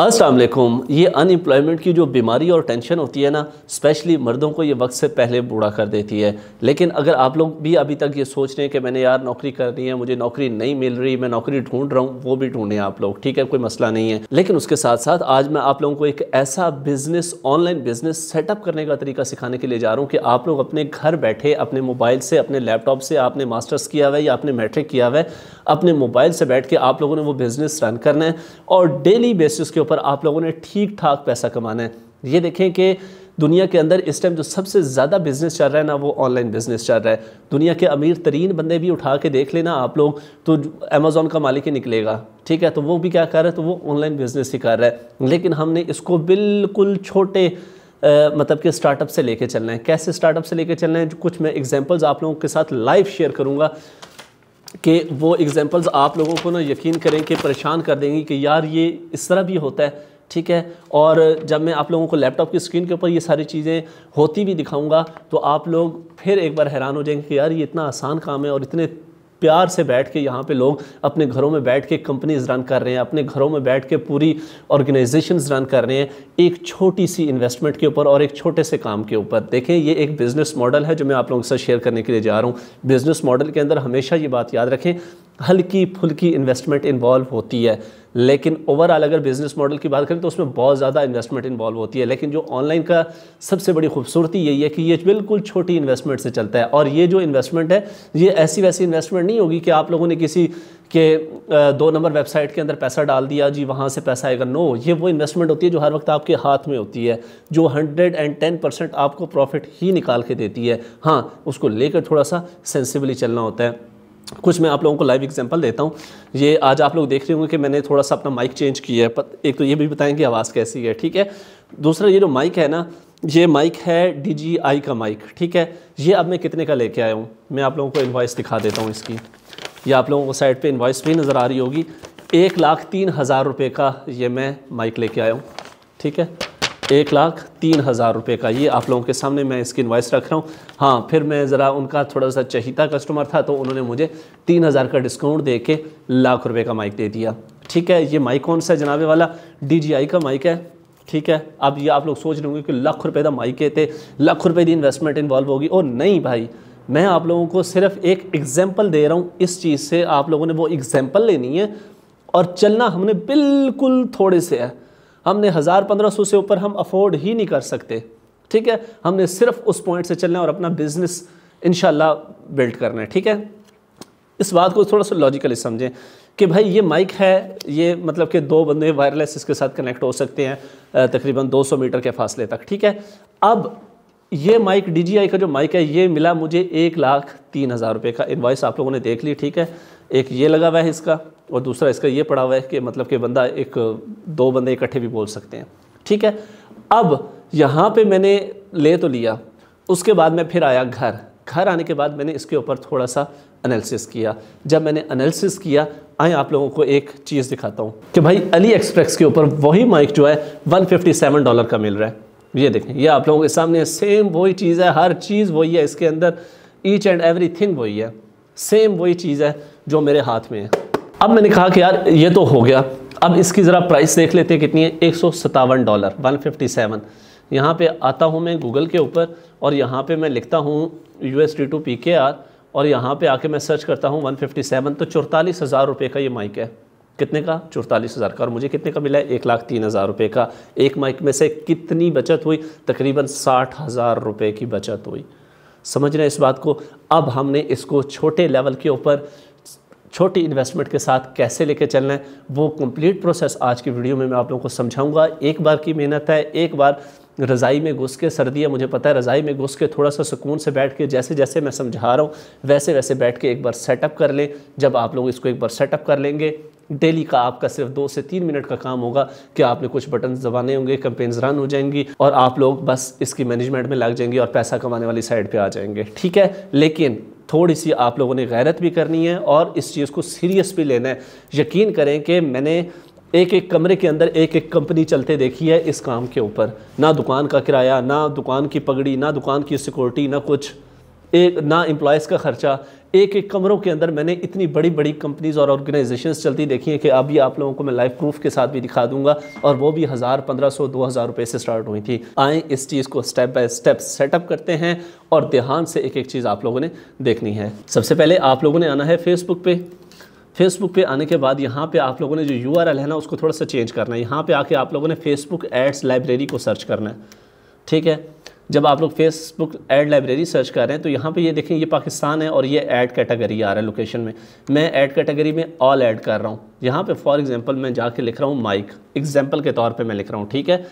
असलकुम ये अनएम्प्लॉयमेंट की जो बीमारी और टेंशन होती है ना स्पेशली मर्दों को ये वक्त से पहले बूढ़ा कर देती है लेकिन अगर आप लोग भी अभी तक ये सोच रहे हैं कि मैंने यार नौकरी करनी है मुझे नौकरी नहीं मिल रही मैं नौकरी ढूंढ रहा हूँ वो भी ढूंढें आप लोग ठीक है कोई मसला नहीं है लेकिन उसके साथ साथ आज मैं आप लोगों को एक ऐसा बिज़नेस ऑनलाइन बिज़नेस सेटअप करने का तरीका सिखाने के लिए जा रहा हूँ कि आप लोग अपने घर बैठे अपने मोबाइल से अपने लैपटॉप से आपने मास्टर्स किया हुआ है या आपने मैट्रिक किया हुआ है अपने मोबाइल से बैठ के आप लोगों ने वो बिज़नेस रन करना है और डेली बेसिस के ऊपर आप लोगों ने ठीक ठाक पैसा कमाना है ये देखें कि दुनिया के अंदर इस टाइम जो सबसे ज़्यादा बिज़नेस चल रहा है ना वो ऑनलाइन बिज़नेस चल रहा है दुनिया के अमीर तरीन बंदे भी उठा के देख लेना आप लोग तो अमेज़ोन का मालिक ही निकलेगा ठीक है तो वो भी क्या कर रहा है तो वो ऑनलाइन बिज़नेस ही कर रहा है लेकिन हमने इसको बिल्कुल छोटे आ, मतलब कि स्टार्टअप से लेके चलना है कैसे स्टार्टअप से लेके चलना है कुछ मैं एग्जांपल्स आप लोगों के साथ लाइव शेयर करूँगा कि वो एग्ज़ैम्पल्स आप लोगों को ना यकीन करें कि परेशान कर देंगी कि यार ये इस तरह भी होता है ठीक है और जब मैं आप लोगों को लैपटॉप की स्क्रीन के ऊपर ये सारी चीज़ें होती भी दिखाऊंगा तो आप लोग फिर एक बार हैरान हो जाएंगे कि यार ये इतना आसान काम है और इतने प्यार से बैठ के यहाँ पे लोग अपने घरों में बैठ के कंपनीज रन कर रहे हैं अपने घरों में बैठ के पूरी ऑर्गेनाइजेशन रन कर रहे हैं एक छोटी सी इन्वेस्टमेंट के ऊपर और एक छोटे से काम के ऊपर देखें ये एक बिज़नेस मॉडल है जो मैं आप लोगों के साथ शेयर करने के लिए जा रहा हूँ बिज़नेस मॉडल के अंदर हमेशा ये बात याद रखें हल्की फुल्की इन्वेस्टमेंट इन्वॉल्व होती है लेकिन ओवरऑल अगर बिज़नेस मॉडल की बात करें तो उसमें बहुत ज़्यादा इन्वेस्टमेंट इन्वॉल्व होती है लेकिन जो ऑनलाइन का सबसे बड़ी खूबसूरती यही है कि ये बिल्कुल छोटी इन्वेस्टमेंट से चलता है और ये जो इन्वेस्टमेंट है ये ऐसी वैसी इन्वेस्टमेंट नहीं होगी कि आप लोगों ने किसी के दो नंबर वेबसाइट के अंदर पैसा डाल दिया जी वहाँ से पैसा आएगा नो ये वो इन्वेस्टमेंट होती है जो हर वक्त आपके हाथ में होती है जो हंड्रेड एंड टेन परसेंट आपको प्रॉफिट ही निकाल के देती है हाँ उसको लेकर थोड़ा सा सेंसिबली चलना होता है कुछ मैं आप लोगों को लाइव एग्जांपल देता हूँ ये आज आप लोग देख रहे होंगे कि मैंने थोड़ा सा अपना माइक चेंज किया है एक तो ये भी बताएं कि आवाज़ कैसी है ठीक है दूसरा ये जो माइक है ना ये माइक है डी का माइक ठीक है ये अब मैं कितने का लेके आया हूँ मैं आप लोगों को इन्वाइस दिखा देता हूँ इसकी ये आप लोगों को साइड पर इन्वाइस भी नज़र आ रही होगी एक लाख तीन हज़ार रुपये का ये मैं माइक लेके आया हूँ ठीक है एक लाख तीन हज़ार रुपये का ये आप लोगों के सामने मैं इसकी इन्वाइस रख रहा हूँ हाँ फिर मैं ज़रा उनका थोड़ा सा चहीता कस्टमर था तो उन्होंने मुझे तीन हज़ार का डिस्काउंट दे के लाख रुपये का माइक दे दिया ठीक है ये माइक कौन सा जनाबे वाला डी का माइक है ठीक है अब ये आप लोग सोच रहे होंगे कि लाख रुपये का माइक है लाख रुपये की इन्वेस्टमेंट इन्वॉल्व होगी और नहीं भाई मैं आप लोगों को सिर्फ एक एग्जाम्पल दे रहा हूँ इस चीज़ से आप लोगों ने वो एग्जाम्पल लेनी है और चलना हमने बिल्कुल थोड़े से है हमने हज़ार पंद्रह सौ से ऊपर हम अफोर्ड ही नहीं कर सकते ठीक है हमने सिर्फ उस पॉइंट से चलना है और अपना बिजनेस इन बिल्ड करना है ठीक है इस बात को थोड़ा सा लॉजिकली समझें कि भाई ये माइक है ये मतलब कि दो बंदे वायरलेस इसके साथ कनेक्ट हो सकते हैं तकरीबन 200 मीटर के फासले तक ठीक है अब ये माइक डी का जो माइक है ये मिला मुझे एक लाख तीन हज़ार रुपये का इन्वाइस आप लोगों ने देख ली ठीक है एक ये लगा हुआ है इसका और दूसरा इसका ये पड़ा हुआ है कि मतलब कि बंदा एक दो बंदे इकट्ठे भी बोल सकते हैं ठीक है अब यहाँ पे मैंने ले तो लिया उसके बाद मैं फिर आया घर घर आने के बाद मैंने इसके ऊपर थोड़ा सा एनालिसिस किया जब मैंने एनालिसिस किया आए आप लोगों को एक चीज़ दिखाता हूँ कि भाई अली एक्सप्रेस के ऊपर वही माइक जो है वन डॉलर का मिल रहा है ये देखें ये आप लोगों के सामने सेम वही चीज़ है हर चीज़ वही है इसके अंदर ईच एंड एवरी थिंग वही है सेम वही चीज़ है जो मेरे हाथ में है अब मैंने कहा कि यार ये तो हो गया अब इसकी ज़रा प्राइस देख लेते हैं कितनी है एक सौ सतावन डॉलर वन फिफ्टी सेवन यहाँ पर आता हूँ मैं गूगल के ऊपर और यहाँ पर मैं लिखता हूँ U S T two P K R और यहाँ पे आके मैं सर्च करता हूँ 157 तो चौतालीस हज़ार रुपये का ये माइक है कितने का चौतालीस हज़ार का और मुझे कितने का मिला है एक लाख तीन हज़ार रुपये का एक माइक में से कितनी बचत हुई तकरीबन साठ हज़ार रुपये की बचत हुई समझ रहे हैं इस बात को अब हमने इसको छोटे लेवल के ऊपर छोटी इन्वेस्टमेंट के साथ कैसे लेके चलना है वो कंप्लीट प्रोसेस आज की वीडियो में मैं आप लोगों को समझाऊंगा एक बार की मेहनत है एक बार रज़ाई में घुस के सर्दी है मुझे पता है रज़ाई में घुस के थोड़ा सा सुकून से बैठ के जैसे जैसे मैं समझा रहा हूँ वैसे वैसे बैठ के एक बार सेटअप कर लें जब आप लोग इसको एक बार सेटअप कर लेंगे डेली का आपका सिर्फ दो से तीन मिनट का काम होगा कि आपने कुछ बटन दबाने होंगे कंपेन्स रन हो जाएंगी और आप लोग बस इसकी मैनेजमेंट में लग जाएंगे और पैसा कमाने वाली साइड पे आ जाएंगे ठीक है लेकिन थोड़ी सी आप लोगों ने गैरत भी करनी है और इस चीज़ को सीरियस भी लेना है यकीन करें कि मैंने एक एक कमरे के अंदर एक एक कंपनी चलते देखी है इस काम के ऊपर ना दुकान का किराया ना दुकान की पगड़ी ना दुकान की सिक्योरिटी ना कुछ एक ना एम्प्लॉयज़ का ख़र्चा एक एक कमरों के अंदर मैंने इतनी बड़ी बड़ी कंपनीज और ऑर्गेनाइजेशंस चलती देखी हैं कि अभी आप लोगों को मैं लाइव प्रूफ के साथ भी दिखा दूंगा और वो भी हज़ार पंद्रह सौ दो हज़ार रुपये से स्टार्ट हुई थी आए इस चीज़ को स्टेप बाय स्टेप सेटअप करते हैं और ध्यान से एक एक चीज़ आप लोगों ने देखनी है सबसे पहले आप लोगों ने आना है फेसबुक पे फेसबुक पे आने के बाद यहाँ पे आप लोगों ने जो यू है ना उसको थोड़ा सा चेंज करना है यहाँ पे आके आप लोगों ने फेसबुक एड्स लाइब्रेरी को सर्च करना है ठीक है जब आप लोग फेसबुक एड लाइब्रेरी सर्च कर रहे हैं तो यहाँ पे ये देखें ये पाकिस्तान है और ये ऐड कैटेगरी आ रहा है लोकेशन में मैं ऐड कैटेगरी में ऑल ऐड कर रहा हूँ यहाँ पे फॉर एग्जांपल मैं जाके लिख रहा हूँ माइक एग्जांपल के तौर पे मैं लिख रहा हूँ ठीक है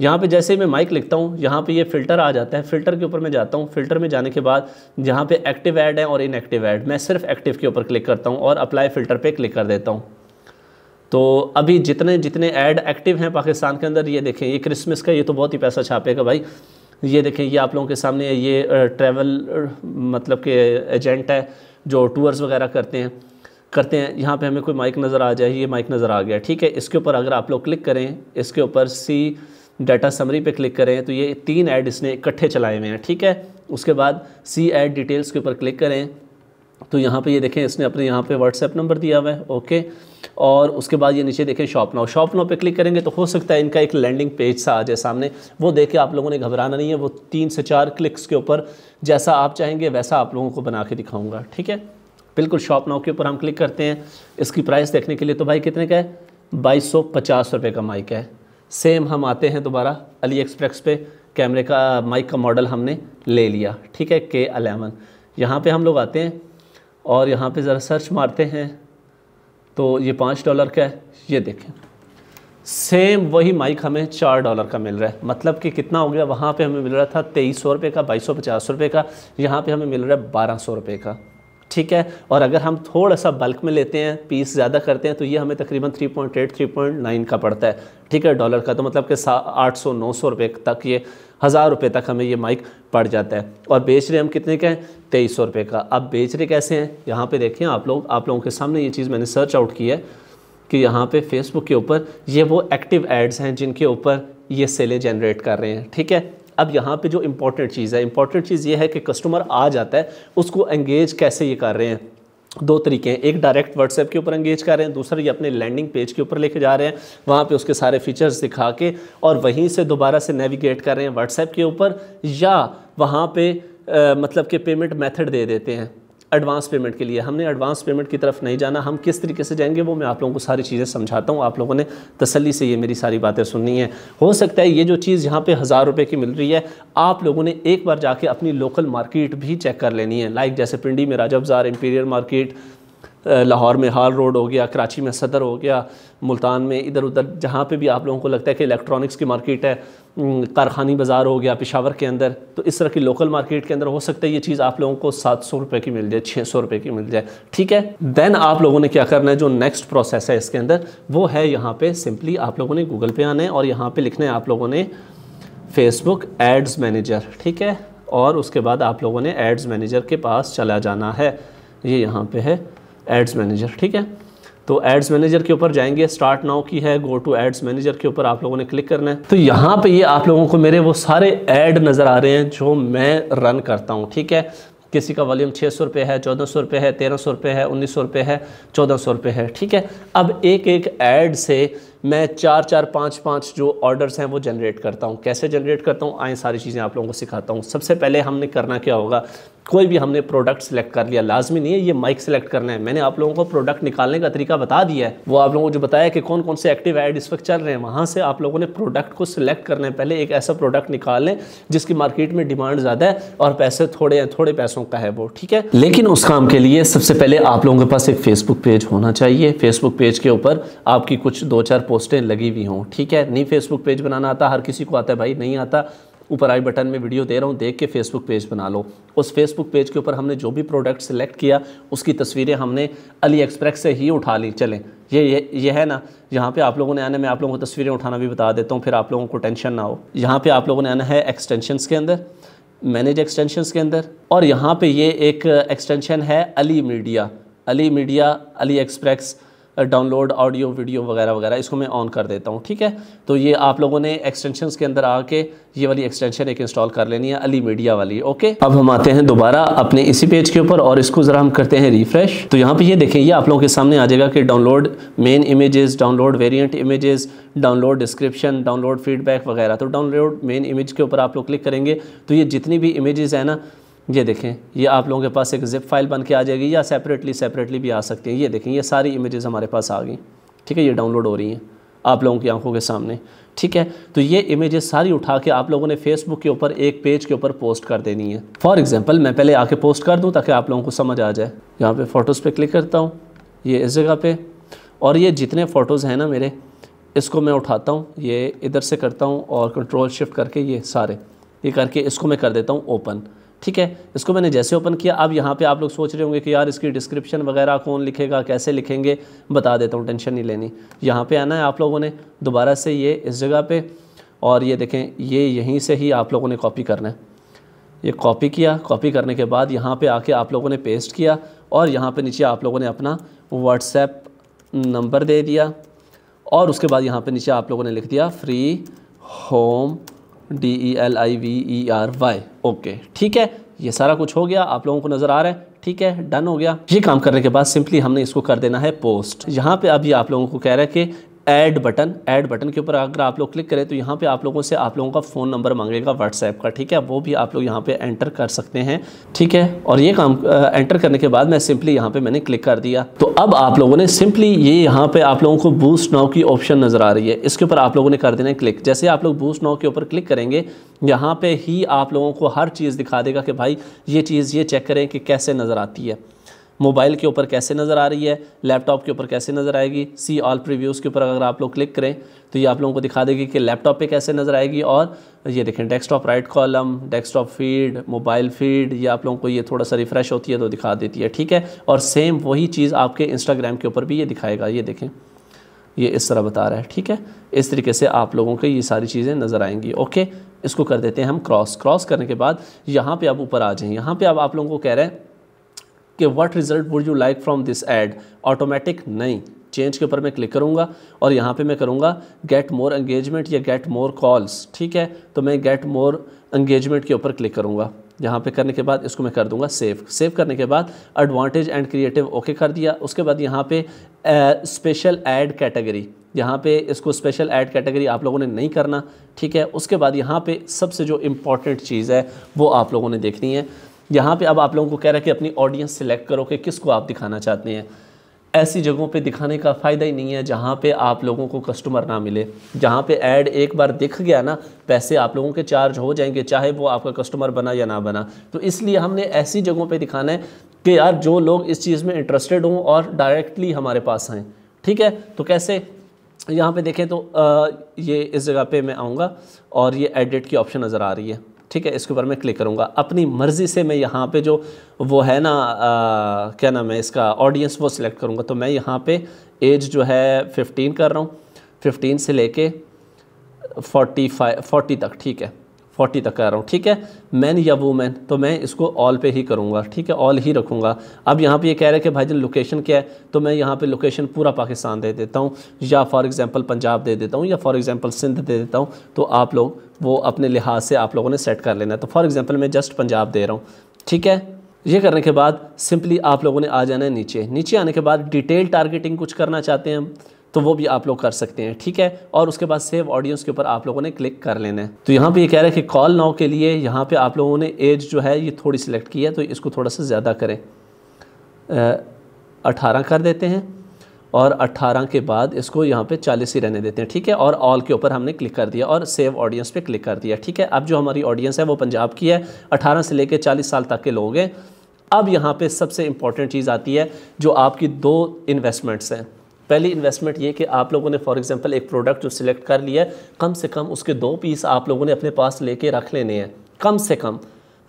यहाँ पे जैसे ही मैं माइक लिखता हूँ यहाँ पे ये फ़िल्टर आ जाता है फ़िल्टर के ऊपर मैं जाता हूँ फ़िल्टर में जाने के बाद जहाँ पे एक्टिव ऐड है और इनएक्टिव ऐड मैं सिर्फ एक्टिव के ऊपर क्लिक करता हूँ और अप्लाई फ़िल्टर पे क्लिक कर देता हूँ तो अभी जितने जितने ऐड एक्टिव हैं पाकिस्तान के अंदर ये देखें ये क्रिसमस का ये तो बहुत ही पैसा छापेगा भाई ये देखें ये आप लोगों के सामने ये ट्रैवल मतलब के एजेंट है जो टूर्स वगैरह करते हैं करते हैं यहाँ पे हमें कोई माइक नज़र आ जाए ये माइक नज़र आ गया ठीक है इसके ऊपर अगर आप लोग क्लिक करें इसके ऊपर सी डाटा समरी पे क्लिक करें तो ये तीन ऐड इसने इकट्ठे चलाए हुए हैं ठीक है उसके बाद सी ऐड डिटेल्स के ऊपर क्लिक करें तो यहाँ पे ये देखें इसने अपने यहाँ पे व्हाट्सएप नंबर दिया हुआ है ओके और उसके बाद ये नीचे देखें शॉप नाउ शॉप नाउ पे क्लिक करेंगे तो हो सकता है इनका एक लैंडिंग पेज सा आ जाए सामने वो देख के आप लोगों ने घबराना नहीं है वो तीन से चार क्लिक्स के ऊपर जैसा आप चाहेंगे वैसा आप लोगों को बना के दिखाऊँगा ठीक है बिल्कुल शॉप नाउ के ऊपर हम क्लिक करते हैं इसकी प्राइस देखने के लिए तो भाई कितने का है बाईस सौ पचास रुपये का माइक है सेम हम आते हैं दोबारा अली एक्सप्रेस पे कैमरे का माइक का मॉडल हमने ले लिया ठीक है के अलेवन यहाँ पे हम लोग आते हैं और यहाँ पे ज़रा सर्च मारते हैं तो ये पाँच डॉलर का है ये देखें सेम वही माइक हमें चार डॉलर का मिल रहा है मतलब कि कितना हो गया वहाँ पे हमें मिल रहा था तेईस सौ रुपये का बाईस सौ पचास रुपये का यहाँ पे हमें मिल रहा है बारह सौ रुपये का ठीक है और अगर हम थोड़ा सा बल्क में लेते हैं पीस ज़्यादा करते हैं तो ये हमें तकरीबन 3.8 3.9 का पड़ता है ठीक है डॉलर का तो मतलब कि आठ सौ नौ सौ रुपये तक ये हज़ार रुपये तक हमें ये माइक पड़ जाता है और बेच रहे हम कितने का हैं तेईस सौ रुपये का अब बेच रहे कैसे हैं यहाँ पर देखें आप लोग आप लोगों के सामने ये चीज़ मैंने सर्च आउट की है कि यहाँ पर फेसबुक के ऊपर ये वो एक्टिव एड्स हैं जिनके ऊपर ये सेलें जनरेट कर रहे हैं ठीक है अब यहाँ पे जो इम्पोर्टेंट चीज़ है इम्पॉर्टेंट चीज़ ये है कि कस्टमर आ जाता है उसको एंगेज कैसे ये कर रहे हैं दो तरीके हैं एक डायरेक्ट व्हाट्सएप के ऊपर एंगेज कर रहे हैं दूसरा ये अपने लैंडिंग पेज के ऊपर लेके जा रहे हैं वहाँ पे उसके सारे फीचर्स दिखा के और वहीं से दोबारा से नेविगेट कर रहे हैं व्हाट्सएप के ऊपर या वहाँ पे आ, मतलब के पेमेंट मेथड दे देते हैं एडवांस पेमेंट के लिए हमने एडवांस पेमेंट की तरफ नहीं जाना हम किस तरीके से जाएंगे वो मैं आप लोगों को सारी चीज़ें समझाता हूँ आप लोगों ने तसली से ये मेरी सारी बातें सुननी है हो सकता है ये जो चीज़ यहाँ पे हज़ार रुपये की मिल रही है आप लोगों ने एक बार जाके अपनी लोकल मार्केट भी चेक कर लेनी है लाइक जैसे पिंडी में राजा बाज़ार इम्पीरियर मार्केट लाहौर में हाल रोड हो गया कराची में सदर हो गया मुल्तान में इधर उधर जहाँ पे भी आप लोगों को लगता है कि इलेक्ट्रॉनिक्स की मार्केट है कारखानी बाज़ार हो गया पिशावर के अंदर तो इस तरह की लोकल मार्केट के अंदर हो सकता है ये चीज़ आप लोगों को सात सौ रुपये की मिल जाए छः सौ रुपये की मिल जाए ठीक है देन आप लोगों ने क्या करना है जो नेक्स्ट प्रोसेस है इसके अंदर वो है यहाँ पर सिंपली आप लोगों ने गूगल पे आना है और यहाँ पर लिखना है आप लोगों ने फेसबुक एड्स मैनेजर ठीक है और उसके बाद आप लोगों ने एड्स मैनेजर के पास चला जाना है ये यहाँ पर है एड्स मैनेजर ठीक है तो एड्स मैनेजर के ऊपर जाएंगे स्टार्ट नाउ की है गो टू एड्स मैनेजर के ऊपर आप लोगों ने क्लिक करना है तो यहाँ पे ये आप लोगों को मेरे वो सारे ऐड नज़र आ रहे हैं जो मैं रन करता हूँ ठीक है किसी का वॉल्यूम छः सौ रुपये है चौदह सौ रुपये है तेरह सौ रुपये है उन्नीस सौ रुपये है चौदह सौ रुपये है ठीक है अब एक एक ऐड से मैं चार चार पाँच पाँच जो ऑर्डर्स हैं वो जनरेट करता हूँ कैसे जनरेट करता हूँ आए सारी चीज़ें आप लोगों को सिखाता हूँ सबसे पहले हमने करना क्या होगा कोई भी हमने प्रोडक्ट सेलेक्ट कर लिया लाजमी नहीं है ये माइक सेलेक्ट करना है मैंने आप लोगों को प्रोडक्ट निकालने का तरीका बता दिया है वो आप लोगों को जो बताया कि कौन कौन से एक्टिव ऐड इस वक्त चल रहे हैं वहाँ से आप लोगों ने प्रोडक्ट को सिलेक्ट करने पहले एक ऐसा प्रोडक्ट निकाल लें जिसकी मार्केट में डिमांड ज़्यादा है और पैसे थोड़े हैं थोड़े पैसों का है वो ठीक है लेकिन उस काम के लिए सबसे पहले आप लोगों के पास एक फेसबुक पेज होना चाहिए फेसबुक पेज के ऊपर आपकी कुछ दो चार पोस्टें लगी हुई हों ठीक है नहीं फेसबुक पेज बनाना आता हर किसी को आता है भाई नहीं आता ऊपर आई बटन में वीडियो दे रहा हूँ देख के फेसबुक पेज बना लो उस फेसबुक पेज के ऊपर हमने जो भी प्रोडक्ट सेलेक्ट किया उसकी तस्वीरें हमने अली एक्सप्रेस से ही उठा ली चलें ये ये ये है ना यहाँ पे आप लोगों ने आना मैं आप लोगों को तस्वीरें उठाना भी बता देता हूँ फिर आप लोगों को टेंशन ना हो यहाँ पर आप लोगों ने आना है एक्सटेंशनस के अंदर मैनेज एक्सटेंशनस के अंदर और यहाँ पर ये एक एक्सटेंशन है Ali media Ali media Ali Express download audio video वगैरह वगैरह इसको मैं ऑन कर देता हूँ ठीक है तो ये आप लोगों ने एक्सटेंशन के अंदर आके ये वाली एक्सटेंशन एक इंस्टॉल कर लेनी है अली मीडिया वाली ओके अब हम आते हैं दोबारा अपने इसी पेज के ऊपर और इसको ज़रा हम करते हैं रिफ्रेश तो यहाँ पर ये देखें ये आप लोगों के सामने आ जाएगा कि download main images download variant images download description download feedback वगैरह तो डाउनलोड मेन इमेज के ऊपर आप लोग क्लिक करेंगे तो ये जितनी भी इमेजेस है ना ये देखें ये आप लोगों के पास एक जिप फाइल बन के आ जाएगी या सेपरेटली सेपरेटली भी आ सकती है ये देखें ये सारी इमेजेस हमारे पास आ गई ठीक है ये डाउनलोड हो रही हैं आप लोगों की आंखों के सामने ठीक है तो ये इमेजेस सारी उठा के आप लोगों ने फेसबुक के ऊपर एक पेज के ऊपर पोस्ट कर देनी है फॉर एग्ज़ाम्पल मैं पहले आके पोस्ट कर दूँ ताकि आप लोगों को समझ आ जाए यहाँ पर फ़ोटोज़ पर क्लिक करता हूँ ये इस जगह पर और ये जितने फ़ोटोज़ हैं ना मेरे इसको मैं उठाता हूँ ये इधर से करता हूँ और कंट्रोल शिफ्ट करके ये सारे ये करके इसको मैं कर देता हूँ ओपन ठीक है इसको मैंने जैसे ओपन किया अब यहाँ पे आप लोग सोच रहे होंगे कि यार इसकी डिस्क्रिप्शन वगैरह कौन लिखेगा कैसे लिखेंगे बता देता हूँ टेंशन नहीं लेनी यहाँ पे आना है आप लोगों ने दोबारा से ये इस जगह पे और ये देखें ये यहीं से ही आप लोगों ने कॉपी करना है ये कॉपी किया कॉपी करने के बाद यहाँ पर आके आप लोगों ने पेस्ट किया और यहाँ पर नीचे आप लोगों ने अपना व्हाट्सएप नंबर दे दिया और उसके बाद यहाँ पर नीचे आप लोगों ने लिख दिया free home D E L I V E R Y okay ठीक है ये सारा कुछ हो गया आप लोगों को नज़र आ रहा है ठीक है डन हो गया ये काम करने के बाद सिंपली हमने इसको कर देना है पोस्ट यहाँ पे अभी आप लोगों को कह रहा है कि ऐड बटन ऐड बटन के ऊपर अगर आप लोग क्लिक करें तो यहाँ पे आप लोगों से आप लोगों का फ़ोन नंबर मांगेगा व्हाट्सएप का ठीक है वो भी आप लोग यहाँ पे एंटर कर सकते हैं ठीक है और ये काम एंटर करने के बाद मैं सिंपली यहाँ पे मैंने क्लिक कर दिया तो अब आप लोगों ने सिंपली ये यहाँ पे आप लोगों को बूस्ट नाव की ऑप्शन नज़र आ रही है इसके ऊपर आप लोगों ने कर देना है क्लिक जैसे आप लोग बूस्ट नाव के ऊपर क्लिक करेंगे यहाँ पर ही आप लोगों को हर चीज़ दिखा देगा कि भाई ये चीज़ ये चेक करें कि कैसे नज़र आती है मोबाइल के ऊपर कैसे नज़र आ रही है लैपटॉप के ऊपर कैसे नज़र आएगी सी ऑल प्रीव्यूज़ के ऊपर अगर आप लोग क्लिक करें तो ये आप लोगों को दिखा देगी कि लैपटॉप पे कैसे नज़र आएगी और ये देखें desktop right column desktop feed mobile feed ये आप लोगों को ये थोड़ा सा रिफ़्रेश होती है तो दिखा देती है ठीक है और सेम वही चीज़ आपके इंस्टाग्राम के ऊपर भी ये दिखाएगा ये देखें ये इस तरह बता रहा है ठीक है इस तरीके से आप लोगों को ये सारी चीज़ें नज़र आएंगी ओके इसको कर देते हैं हम क्रॉस क्रॉस करने के बाद यहाँ पे आप ऊपर आ जाएँ यहाँ पे अब आप, आप लोगों को कह रहे हैं कि what result would you like from this ad automatic नहीं चेंज के ऊपर मैं क्लिक करूँगा और यहाँ पे मैं करूँगा गेट मोर एंगेजमेंट या गेट मोर कॉल्स ठीक है तो मैं गेट मोर एंगेजमेंट के ऊपर क्लिक करूँगा यहाँ पे करने के बाद इसको मैं कर दूँगा सेव सेव करने के बाद एडवांटेज एंड क्रिएटिव ओके कर दिया उसके बाद यहाँ पे स्पेशल ऐड कैटेगरी यहाँ पे इसको स्पेशल एड कैटेगरी आप लोगों ने नहीं करना ठीक है उसके बाद यहाँ पे सबसे जो इम्पॉर्टेंट चीज़ है वो आप लोगों ने देखनी है यहाँ पे अब आप लोगों को कह रहा है कि अपनी ऑडियंस सिलेक्ट करो कि किसको आप दिखाना चाहते हैं ऐसी जगहों पे दिखाने का फ़ायदा ही नहीं है जहाँ पे आप लोगों को कस्टमर ना मिले जहाँ पे ऐड एक बार दिख गया ना पैसे आप लोगों के चार्ज हो जाएंगे चाहे वो आपका कस्टमर बना या ना बना तो इसलिए हमने ऐसी जगहों पे दिखाना है कि यार जो लोग इस चीज़ में इंटरेस्टेड हों और डायरेक्टली हमारे पास आएँ ठीक है तो कैसे यहाँ पर देखें तो आ, ये इस जगह पर मैं आऊँगा और ये एडिट की ऑप्शन नज़र आ रही है ठीक है इसके ऊपर मैं क्लिक करूँगा अपनी मर्ज़ी से मैं यहाँ पे जो वो है ना आ, क्या नाम है इसका ऑडियंस वो सिलेक्ट करूँगा तो मैं यहाँ पे एज जो है 15 कर रहा हूँ फिफ्टीन से लेके 45 40 तक ठीक है फोर्टी तक कर रहा हूँ ठीक है मैन या वूमेन तो मैं इसको ऑल पे ही करूँगा ठीक है ऑल ही रखूँगा अब यहाँ पे ये यह कह रहे हैं कि भाई जन लोकेशन क्या है तो मैं यहाँ पे लोकेशन पूरा पाकिस्तान दे देता हूँ या फॉर एग्ज़ाम्पल पंजाब दे देता हूँ या फॉर एग्ज़ाम्पल सिंध दे देता हूँ तो आप लोग वो अपने लिहाज से आप लोगों ने सेट कर लेना है तो फॉर एग्ज़ाम्पल मैं जस्ट पंजाब दे रहा हूँ ठीक है ये करने के बाद सिंपली आप लोगों ने आ जाना है नीचे नीचे आने के बाद डिटेल टारगेटिंग कुछ करना चाहते हैं हम तो वो भी आप लोग कर सकते हैं ठीक है और उसके बाद सेव ऑडियंस के ऊपर आप लोगों ने क्लिक कर लेना है तो यहाँ पे ये कह रहा है कि कॉल नाउ के लिए यहाँ पे आप लोगों ने एज जो है ये थोड़ी सिलेक्ट की है तो इसको थोड़ा सा ज़्यादा करें अठारह कर देते हैं और अट्ठारह के बाद इसको यहाँ पर चालीस ही रहने देते हैं ठीक है और ऑल के ऊपर हमने क्लिक कर दिया और सेव ऑडियंस पर क्लिक कर दिया ठीक है अब जो हमारी ऑडियंस है वो पंजाब की है अठारह से लेकर चालीस साल तक के लोग हैं अब यहाँ पे सबसे इम्पॉर्टेंट चीज़ आती है जो आपकी दो इन्वेस्टमेंट्स हैं पहली इन्वेस्टमेंट ये कि आप लोगों ने फॉर एग्जांपल एक प्रोडक्ट जो सिलेक्ट कर लिया है कम से कम उसके दो पीस आप लोगों ने अपने पास लेके रख लेने हैं कम से कम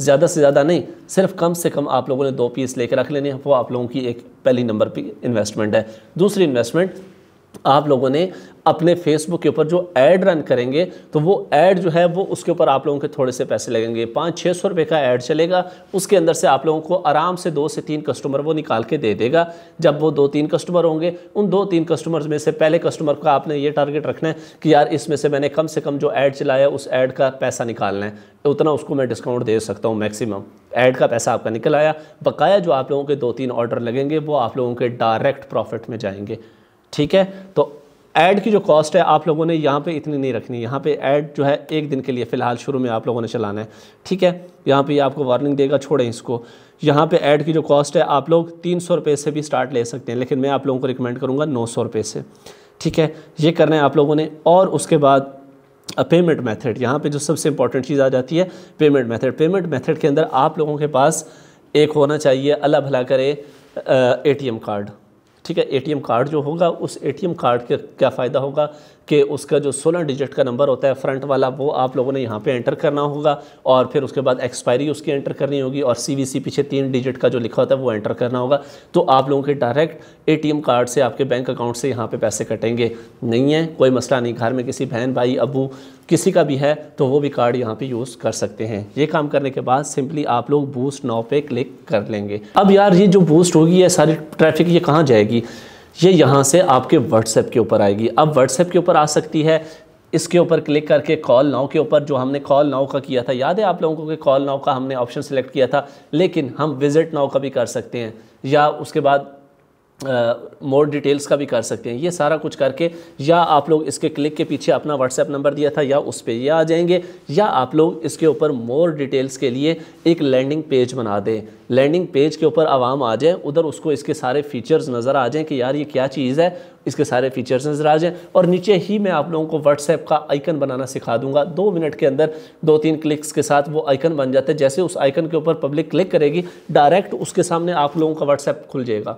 ज़्यादा से ज़्यादा नहीं सिर्फ कम से कम आप लोगों ने दो पीस लेके रख लेने हैं वो आप लोगों की एक पहली नंबर पर इन्वेस्टमेंट है दूसरी इन्वेस्टमेंट आप लोगों ने अपने फेसबुक के ऊपर जो ऐड रन करेंगे तो वो ऐड जो है वो उसके ऊपर आप लोगों के थोड़े से पैसे लगेंगे पाँच छः सौ रुपये का ऐड चलेगा उसके अंदर से आप लोगों को आराम से दो से तीन कस्टमर वो निकाल के दे देगा जब वो दो तीन कस्टमर होंगे उन दो तीन कस्टमर्स में से पहले कस्टमर का आपने ये टारगेट रखना है कि यार इसमें से मैंने कम से कम जो ऐड चलाया उस ऐड का पैसा निकालना है तो उतना उसको मैं डिस्काउंट दे सकता हूँ मैक्सिमम ऐड का पैसा आपका निकल आया बकाया जो आप लोगों के दो तीन ऑर्डर लगेंगे वो आप लोगों के डायरेक्ट प्रॉफिट में जाएंगे ठीक है तो ऐड की जो कॉस्ट है आप लोगों ने यहाँ पे इतनी नहीं रखनी यहाँ पे ऐड जो है एक दिन के लिए फ़िलहाल शुरू में आप लोगों ने चलाना है ठीक है यहाँ पे आपको वार्निंग देगा छोड़ें इसको यहाँ पे ऐड की जो कॉस्ट है आप लोग तीन सौ रुपये से भी स्टार्ट ले सकते हैं लेकिन मैं आप लोगों को रिकमेंड करूँगा नौ सौ रुपये से ठीक है ये करना है आप लोगों ने और उसके बाद पेमेंट मैथड यहाँ पर जो सबसे इंपॉर्टेंट चीज़ आ जाती है पेमेंट मैथड पेमेंट मैथड के अंदर आप लोगों के पास एक होना चाहिए अल्लाह भला करे ए कार्ड ठीक है एटीएम कार्ड जो होगा उस एटीएम कार्ड के क्या फ़ायदा होगा कि उसका जो सोलह डिजिट का नंबर होता है फ्रंट वाला वो आप लोगों ने यहाँ पे एंटर करना होगा और फिर उसके बाद एक्सपायरी उसकी एंटर करनी होगी और सीवीसी पीछे तीन डिजिट का जो लिखा होता है वो एंटर करना होगा तो आप लोगों के डायरेक्ट एटीएम कार्ड से आपके बैंक अकाउंट से यहाँ पर पैसे कटेंगे नहीं है कोई मसला नहीं घर में किसी बहन भाई अबू किसी का भी है तो वो भी कार्ड यहाँ पे यूज़ कर सकते हैं ये काम करने के बाद सिंपली आप लोग बूस्ट नाव पे क्लिक कर लेंगे अब यार ये जो बूस्ट होगी ये सारी ट्रैफिक ये कहाँ जाएगी ये यहाँ से आपके व्हाट्सएप के ऊपर आएगी अब व्हाट्सएप के ऊपर आ सकती है इसके ऊपर क्लिक करके कॉल नाव के ऊपर जो हमने कॉल नाव का किया था याद है आप लोगों को कि कॉल नाव का हमने ऑप्शन सेलेक्ट किया था लेकिन हम विज़िट नाव का भी कर सकते हैं या उसके बाद मोर uh, डिटेल्स का भी कर सकते हैं ये सारा कुछ करके या आप लोग इसके क्लिक के पीछे अपना व्हाट्सएप नंबर दिया था या उस पर ये आ जाएंगे या आप लोग इसके ऊपर मोर डिटेल्स के लिए एक लैंडिंग पेज बना दें लैंडिंग पेज के ऊपर आवाम आ जाए उधर उसको इसके सारे फीचर्स नज़र आ जाएँ कि यार ये क्या चीज़ है इसके सारे फीचर्स नज़र आ जाएँ और नीचे ही मैं आप लोगों को व्हाट्सएप का आइकन बनाना सिखा दूंगा दो मिनट के अंदर दो तीन क्लिक्स के साथ वो आइकन बन जाते हैं जैसे उस आइकन के ऊपर पब्लिक क्लिक करेगी डायरेक्ट उसके सामने आप लोगों का व्हाट्सएप खुल जाएगा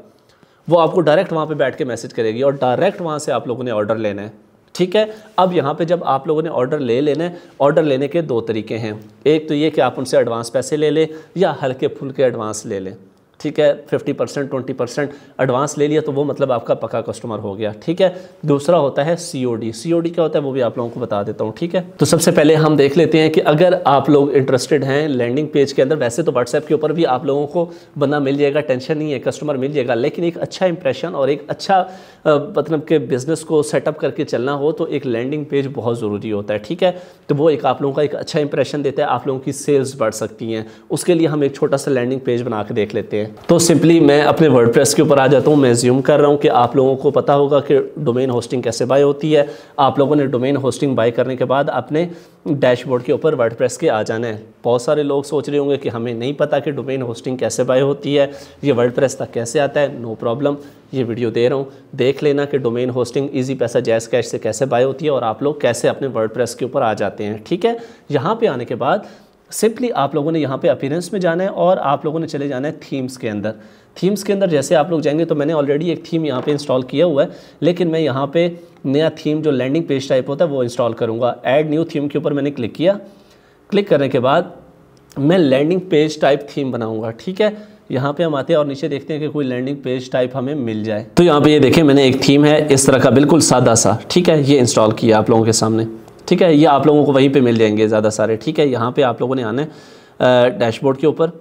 वो आपको डायरेक्ट वहाँ पे बैठ के मैसेज करेगी और डायरेक्ट वहाँ से आप लोगों ने ऑर्डर लेना है ठीक है अब यहाँ पे जब आप लोगों ने ऑर्डर ले लेना है ऑर्डर लेने के दो तरीके हैं एक तो ये कि आप उनसे एडवांस पैसे ले लें या हल्के फुल्के एडवांस ले लें ठीक है 50 परसेंट ट्वेंटी परसेंट एडवांस ले लिया तो वो मतलब आपका पक्का कस्टमर हो गया ठीक है दूसरा होता है सी O D C O D क्या होता है वो भी आप लोगों को बता देता हूँ ठीक है तो सबसे पहले हम देख लेते हैं कि अगर आप लोग इंटरेस्टेड हैं लैंडिंग पेज के अंदर वैसे तो व्हाट्सएप के ऊपर भी आप लोगों को बंदा मिल जाएगा टेंशन नहीं है कस्टमर मिल जाएगा लेकिन एक अच्छा इंप्रेशन और एक अच्छा मतलब के बिज़नेस को सेटअप करके चलना हो तो एक लैंडिंग पेज बहुत ज़रूरी होता है ठीक है तो वो एक आप लोगों का एक अच्छा इंप्रेशन देता है आप लोगों की सेल्स बढ़ सकती हैं उसके लिए हम एक छोटा सा लैंडिंग पेज बना के देख लेते हैं तो सिंपली मैं अपने वर्ड के ऊपर आ जाता हूँ मैं ज्यूम कर रहा हूँ कि आप लोगों को पता होगा कि डोमेन होस्टिंग कैसे बाय होती है आप लोगों ने डोमेन होस्टिंग बाय करने के बाद अपने डैशबोर्ड के ऊपर वर्ड के आ जाना है बहुत सारे लोग सोच रहे होंगे कि हमें नहीं पता कि डोमेन होस्टिंग कैसे बाय होती है ये वर्ड तक कैसे आता है नो प्रॉब्लम ये वीडियो दे रहा हूँ देख लेना कि डोमेन होस्टिंग ईजी पैसा जैस कैश से कैसे बाय होती है और आप लोग कैसे अपने वर्ड के ऊपर आ जाते हैं ठीक है यहाँ पर आने के बाद सिंपली आप लोगों ने यहाँ पे अपीरेंस में जाना है और आप लोगों ने चले जाना है थीम्स के अंदर थीम्स के अंदर जैसे आप लोग जाएंगे तो मैंने ऑलरेडी एक थीम यहाँ पे इंस्टॉल किया हुआ है लेकिन मैं यहाँ पे नया थीम जो लैंडिंग पेज टाइप होता है वो इंस्टॉल करूँगा एड न्यू थीम के ऊपर मैंने क्लिक किया क्लिक करने के बाद मैं लैंडिंग पेज टाइप थीम बनाऊँगा ठीक है यहाँ पे हम आते हैं और नीचे देखते हैं कि कोई लैंडिंग पेज टाइप हमें मिल जाए तो यहाँ पे ये यह देखें मैंने एक थीम है इस तरह का बिल्कुल सादा सा ठीक है ये इंस्टॉल किया आप लोगों के सामने ठीक है ये आप लोगों को वहीं पे मिल जाएंगे ज़्यादा सारे ठीक है यहाँ पे आप लोगों ने आने डैशबोर्ड के ऊपर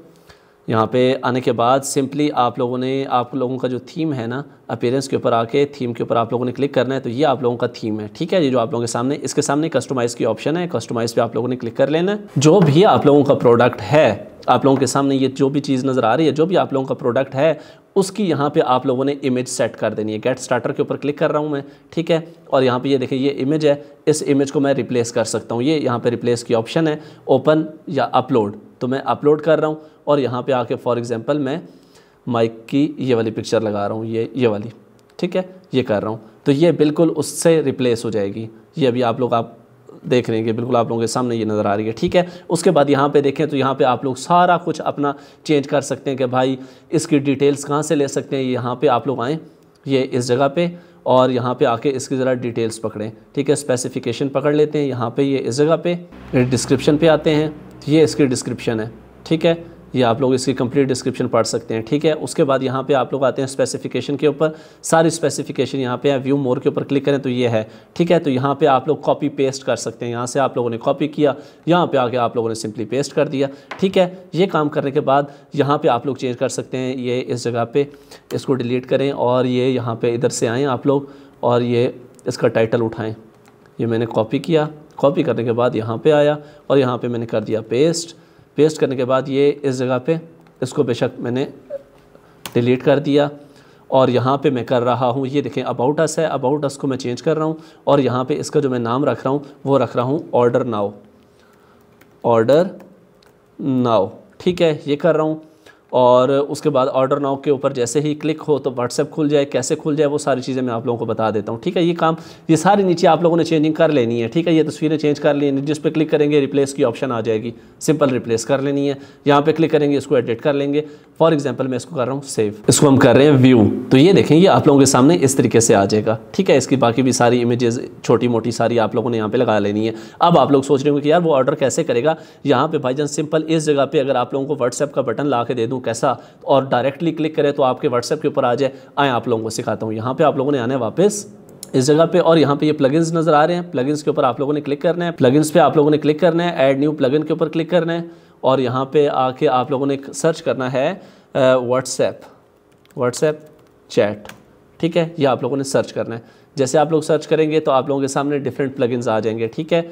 यहाँ पे आने के बाद सिंपली आप लोगों ने आप लोगों का जो थीम है ना अपेयरेंस के ऊपर आके थीम के ऊपर आप लोगों ने क्लिक करना है तो ये आप लोगों का थीम है ठीक है ये जो आप लोगों के सामने इसके सामने कस्टमाइज़ की ऑप्शन है कस्टमाइज़ पे आप लोगों ने क्लिक कर लेना है जो भी आप लोगों का प्रोडक्ट है आप लोगों के सामने ये जो भी चीज़ नज़र आ रही है जो भी आप लोगों का प्रोडक्ट है उसकी यहाँ पे आप लोगों ने इमेज सेट कर देनी है गेट स्टार्टर के ऊपर क्लिक कर रहा हूँ मैं ठीक है और यहाँ पे ये देखिए ये इमेज है इस इमेज को मैं रिप्लेस कर सकता हूँ ये यहाँ पे रिप्लेस की ऑप्शन है ओपन या अपलोड तो मैं अपलोड कर रहा हूँ और यहाँ पर आके फॉर एग्ज़ाम्पल मैं माइक की ये वाली पिक्चर लगा रहा हूँ ये ये वाली ठीक है ये कर रहा हूँ तो ये बिल्कुल उससे रिप्लेस हो जाएगी ये अभी आप लोग आप देख रहे हैं कि बिल्कुल आप लोगों के सामने ये नज़र आ रही है ठीक है उसके बाद यहाँ पे देखें तो यहाँ पे आप लोग सारा कुछ अपना चेंज कर सकते हैं कि भाई इसकी डिटेल्स कहाँ से ले सकते हैं यहाँ पे आप लोग आएँ ये इस जगह पे और यहाँ पे आके इसकी ज़रा डिटेल्स पकड़ें ठीक है स्पेसिफिकेशन पकड़ लेते हैं यहाँ पे ये इस जगह पे डिस्क्रिप्शन पर आते हैं ये इसकी डिस्क्रिप्शन है ठीक है ये आप लोग इसकी कंप्लीट डिस्क्रिप्शन पढ़ सकते हैं ठीक है उसके बाद यहाँ पे आप लोग आते हैं स्पेसिफिकेशन के ऊपर सारी स्पेसिफिकेशन यहाँ पे है व्यू मोर के ऊपर क्लिक करें तो ये है ठीक है तो यहाँ पे आप लोग कॉपी पेस्ट कर सकते हैं यहाँ से आप लोगों ने कॉपी किया यहाँ पे आके आप लोगों ने सिंपली पेस्ट कर दिया ठीक है ये काम करने के बाद यहाँ पर आप लोग चेंज कर सकते हैं ये इस जगह पर इसको डिलीट करें और ये यहाँ पर इधर से आएँ आप लोग और ये इसका टाइटल उठाएँ ये मैंने कॉपी किया कॉपी करने के बाद यहाँ पर आया और यहाँ पर मैंने कर दिया पेस्ट पेस्ट करने के बाद ये इस जगह पे इसको बेशक मैंने डिलीट कर दिया और यहाँ पे मैं कर रहा हूँ ये देखें अबाउट अस है अबाउट अस को मैं चेंज कर रहा हूँ और यहाँ पे इसका जो मैं नाम रख रहा हूँ वो रख रहा हूँ ऑर्डर नाव ऑर्डर नाव ठीक है ये कर रहा हूँ और उसके बाद ऑर्डर नाउ के ऊपर जैसे ही क्लिक हो तो व्हाट्सएप खुल जाए कैसे खुल जाए वो सारी चीज़ें मैं आप लोगों को बता देता हूँ ठीक है ये काम ये सारी नीचे आप लोगों ने चेंजिंग कर लेनी है ठीक है ये तस्वीरें चेंज कर लेनी जिस पर क्लिक करेंगे रिप्लेस की ऑप्शन आ जाएगी सिंपल रिप्लेस कर लेनी है यहाँ पर क्लिक करेंगे इसको एडिट कर लेंगे फॉर एग्जाम्पल मैं इसको कर रहा हूँ सेव इसको हम कर रहे हैं व्यू तो ये देखें ये आप लोगों के सामने इस तरीके से आ जाएगा ठीक है इसकी बाकी भी सारी इमेजेस छोटी मोटी सारी आप लोगों ने यहाँ पे लगा लेनी है अब आप लोग सोच रहे होंगे कि यार वो ऑर्डर कैसे करेगा यहाँ पे जान सिंपल इस जगह पे अगर आप लोगों को व्हाट्सएप का बटन ला के दे दूँ कैसा और डायरेक्टली क्लिक करें तो आपके व्हाट्सएप के ऊपर आ जाए आए आप लोगों को सिखाता हूँ यहाँ पर आप लोगों ने आना है वापस इस जगह पे और यहाँ पे ये प्लगइन्स नज़र आ रहे हैं प्लगइन्स के ऊपर आप लोगों ने क्लिक करना है प्लगइन्स पे आप लोगों ने क्लिक करना है ऐड न्यू प्लगइन के ऊपर क्लिक करना है और यहाँ पे आके आप लोगों ने सर्च करना है व्हाट्सएप व्हाट्सएप चैट ठीक है ये आप लोगों ने सर्च करना है जैसे आप लोग सर्च करेंगे तो आप लोगों के सामने डिफरेंट प्लगइन्स आ जाएंगे ठीक है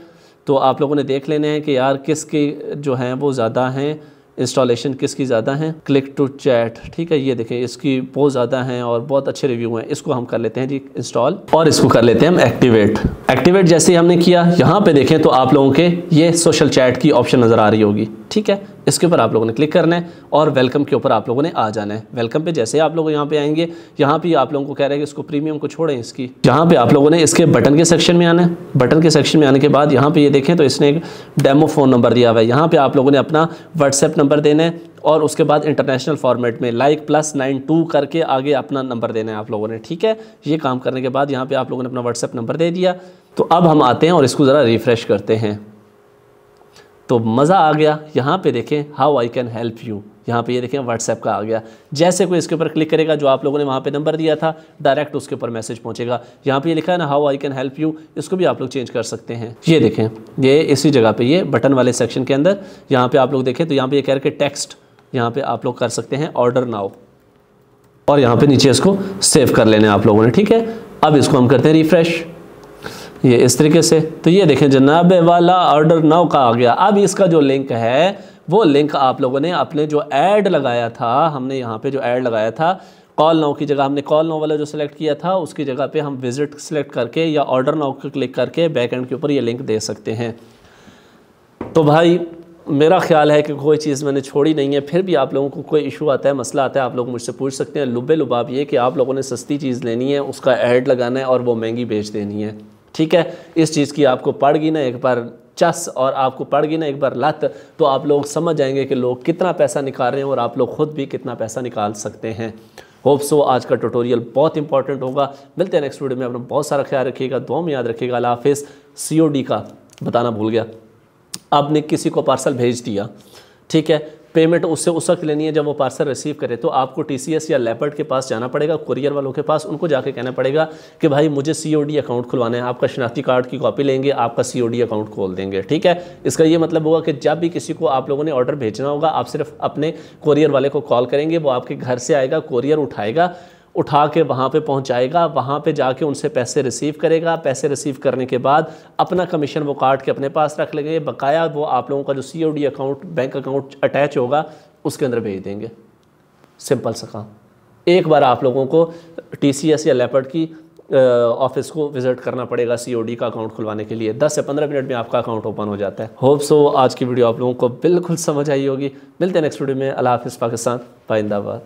तो आप लोगों ने देख लेने हैं कि यार किसकी जो हैं वो ज़्यादा हैं इंस्टॉलेशन किसकी ज़्यादा हैं क्लिक टू चैट ठीक है ये देखें इसकी बहुत ज़्यादा हैं और बहुत अच्छे रिव्यू हैं इसको हम कर लेते हैं जी इंस्टॉल और इसको कर लेते हैं हम एक्टिवेट एक्टिवेट जैसे ही हमने किया यहाँ पे देखें तो आप लोगों के ये सोशल चैट की ऑप्शन नज़र आ रही होगी ठीक है इसके ऊपर आप लोगों ने क्लिक करना है और वेलकम के ऊपर आप लोगों ने आ जाना है वेलकम पे जैसे आप लोग यहाँ पे आएंगे यहाँ पे आप लोगों को कह रहे हैं कि इसको प्रीमियम को छोड़ें इसकी यहाँ पे आप लोगों ने इसके बटन के सेक्शन में आना है बटन के सेक्शन में आने के बाद यहाँ पे ये यह देखें तो इसने एक डेमो फ़ोन नंबर दिया हुआ है यहाँ पर आप लोगों ने अपना व्हाट्सएप नंबर देना है और उसके बाद इंटरनेशनल फॉर्मेट में लाइक प्लस नाइन टू करके आगे अपना नंबर देना है आप लोगों ने ठीक है ये काम करने के बाद यहाँ पे आप लोगों ने अपना व्हाट्सएप नंबर दे दिया तो अब हम आते हैं और इसको ज़रा रिफ़्रेश करते हैं तो मज़ा आ गया यहाँ पे देखें how I can help you यहाँ पे ये देखें व्हाट्सएप का आ गया जैसे कोई इसके ऊपर क्लिक करेगा जो आप लोगों ने वहाँ पे नंबर दिया था डायरेक्ट उसके ऊपर मैसेज पहुँचेगा यहाँ पे ये लिखा है ना how I can help you इसको भी आप लोग चेंज कर सकते हैं ये देखें ये इसी जगह पे ये बटन वाले सेक्शन के अंदर यहाँ पर आप लोग देखें तो यहाँ पर ये कह के टेक्स्ट यहाँ पर आप लोग कर सकते हैं ऑर्डर नाउ और यहाँ पर नीचे इसको सेव कर लेने आप लोगों ने ठीक है अब इसको हम करते हैं रिफ़्रेश ये इस तरीके से तो ये देखें जनाब वाला ऑर्डर नौ का आ गया अब इसका जो लिंक है वो लिंक आप लोगों ने अपने जो ऐड लगाया था हमने यहाँ पे जो ऐड लगाया था कॉल नाउ की जगह हमने कॉल नाउ वाला जो सिलेक्ट किया था उसकी जगह पे हम विजिट सेलेक्ट करके या ऑर्डर नाउ को क्लिक करके बैक एंड के ऊपर ये लिंक दे सकते हैं तो भाई मेरा ख्याल है कि कोई चीज़ मैंने छोड़ी नहीं है फिर भी आप लोगों को कोई इशू आता है मसला आता है आप लोग मुझसे पूछ सकते हैं लुबे लुबाब ये कि आप लोगों ने सस्ती चीज़ लेनी है उसका एड लगाना है और वो महंगी बेच देनी है ठीक है इस चीज़ की आपको पढ़ गई ना एक बार चस और आपको पढ़ गई ना एक बार लत तो आप लोग समझ जाएंगे कि लोग कितना पैसा निकाल रहे हैं और आप लोग ख़ुद भी कितना पैसा निकाल सकते हैं होप सो आज का ट्यूटोरियल बहुत इंपॉर्टेंट होगा मिलते हैं नेक्स्ट वीडियो में अपना बहुत सारा ख्याल रखिएगा दो में याद रखिएगा अला हाफिज़ सी का बताना भूल गया आपने किसी को पार्सल भेज दिया ठीक है पेमेंट उससे उस वक्त लेनी है जब वो पार्सल रिसीव करे तो आपको टी या लेपर्ड के पास जाना पड़ेगा कुरियर वालों के पास उनको जाके कहना पड़ेगा कि भाई मुझे सी अकाउंट खुलवाना है आपका शनाख्ती कार्ड की कॉपी लेंगे आपका सी अकाउंट खोल देंगे ठीक है इसका ये मतलब होगा कि जब भी किसी को आप लोगों ने ऑर्डर भेजना होगा आप सिर्फ अपने कुरियर वाले को कॉल करेंगे वो आपके घर से आएगा कुरियर उठाएगा उठा के वहाँ पे पहुँचाएगा वहाँ पे जाके उनसे पैसे रिसीव करेगा पैसे रिसीव करने के बाद अपना कमीशन वो काट के अपने पास रख लेंगे बकाया वो आप लोगों का जो सी अकाउंट बैंक अकाउंट अटैच होगा उसके अंदर भेज देंगे सिंपल सा काम एक बार आप लोगों को टी या लेपर्ड की ऑफिस को विज़िट करना पड़ेगा सीओडी का अकाउंट खुलवाने के लिए 10 से 15 मिनट में आपका अकाउंट ओपन हो जाता है होप सो आज की वीडियो आप लोगों को बिल्कुल समझ आई होगी मिलते हैं नेक्स्ट वीडियो में अला हाफिज़ पाकिस्तान पाइंदाबाद